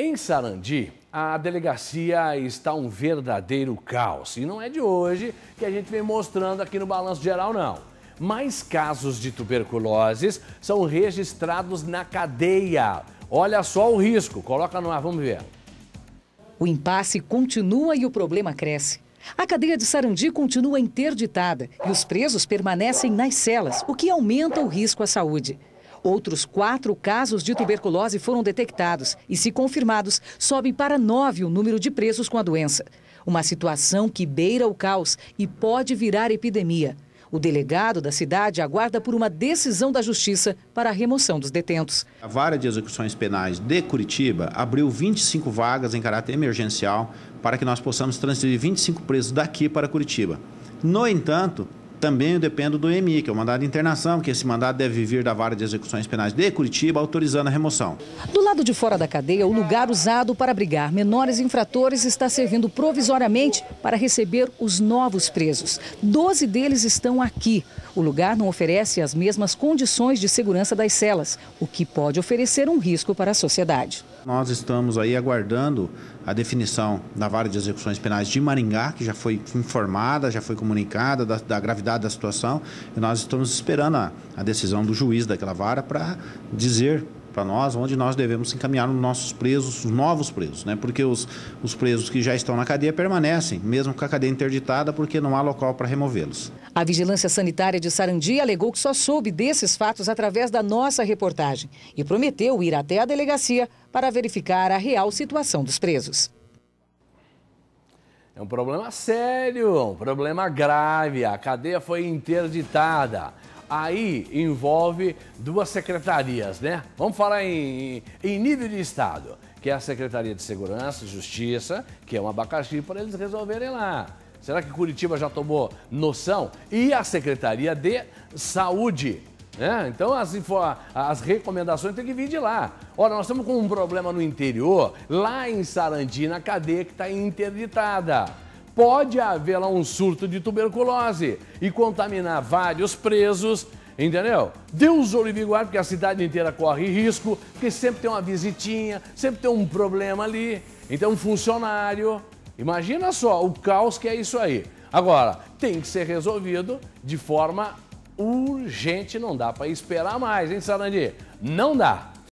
Em Sarandi, a delegacia está um verdadeiro caos. E não é de hoje que a gente vem mostrando aqui no Balanço Geral, não. Mais casos de tuberculose são registrados na cadeia. Olha só o risco. Coloca no ar, vamos ver. O impasse continua e o problema cresce. A cadeia de Sarandi continua interditada e os presos permanecem nas celas, o que aumenta o risco à saúde. Outros quatro casos de tuberculose foram detectados e, se confirmados, sobe para nove o número de presos com a doença. Uma situação que beira o caos e pode virar epidemia. O delegado da cidade aguarda por uma decisão da Justiça para a remoção dos detentos. A Vara de Execuções Penais de Curitiba abriu 25 vagas em caráter emergencial para que nós possamos transferir 25 presos daqui para Curitiba. No entanto, também dependo do EMI, que é o mandado de internação, que esse mandado deve vir da Vara de Execuções Penais de Curitiba, autorizando a remoção. Do lado de fora da cadeia, o lugar usado para abrigar menores infratores está servindo provisoriamente para receber os novos presos. Doze deles estão aqui o lugar não oferece as mesmas condições de segurança das celas, o que pode oferecer um risco para a sociedade. Nós estamos aí aguardando a definição da Vara de Execuções Penais de Maringá, que já foi informada, já foi comunicada da, da gravidade da situação, e nós estamos esperando a, a decisão do juiz daquela vara para dizer para nós, onde nós devemos encaminhar os nossos presos, os novos presos, né? porque os, os presos que já estão na cadeia permanecem, mesmo com a cadeia interditada, porque não há local para removê-los. A Vigilância Sanitária de Sarandi alegou que só soube desses fatos através da nossa reportagem e prometeu ir até a delegacia para verificar a real situação dos presos. É um problema sério, um problema grave. A cadeia foi interditada aí envolve duas secretarias, né? Vamos falar em, em nível de Estado, que é a Secretaria de Segurança e Justiça, que é um abacaxi para eles resolverem lá. Será que Curitiba já tomou noção? E a Secretaria de Saúde. Né? Então as, as recomendações têm que vir de lá. Ora, nós estamos com um problema no interior, lá em Sarandi, na cadeia que está interditada pode haver lá um surto de tuberculose e contaminar vários presos, entendeu? Deus o livre guarda, porque a cidade inteira corre risco, porque sempre tem uma visitinha, sempre tem um problema ali, então um funcionário. Imagina só o caos que é isso aí. Agora, tem que ser resolvido de forma urgente, não dá para esperar mais, hein, Sarandi? Não dá.